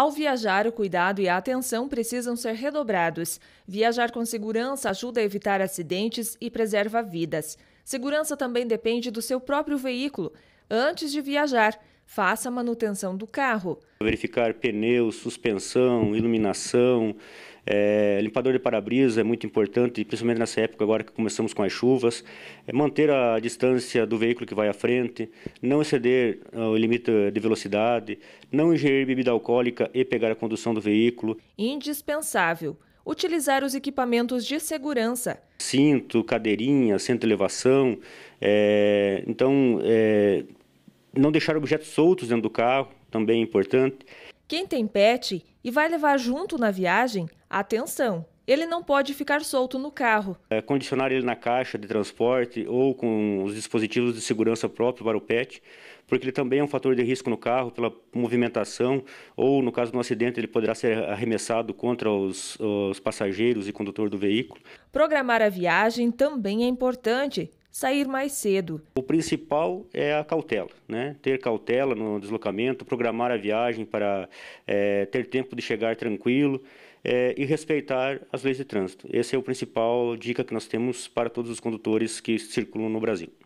Ao viajar, o cuidado e a atenção precisam ser redobrados. Viajar com segurança ajuda a evitar acidentes e preserva vidas. Segurança também depende do seu próprio veículo. Antes de viajar, faça a manutenção do carro. Verificar pneu, suspensão, iluminação, é, limpador de para-brisa é muito importante, principalmente nessa época agora que começamos com as chuvas. É manter a distância do veículo que vai à frente, não exceder ah, o limite de velocidade, não ingerir bebida alcoólica e pegar a condução do veículo. Indispensável utilizar os equipamentos de segurança. Cinto, cadeirinha, centro de elevação. É, então, é, não deixar objetos soltos dentro do carro, também é importante. Quem tem pet e vai levar junto na viagem, atenção! Ele não pode ficar solto no carro. É, condicionar ele na caixa de transporte ou com os dispositivos de segurança próprio para o pet, porque ele também é um fator de risco no carro pela movimentação ou, no caso de um acidente, ele poderá ser arremessado contra os, os passageiros e condutor do veículo. Programar a viagem também é importante sair mais cedo. O principal é a cautela, né? ter cautela no deslocamento, programar a viagem para é, ter tempo de chegar tranquilo. É, e respeitar as leis de trânsito. Esse é o principal dica que nós temos para todos os condutores que circulam no Brasil.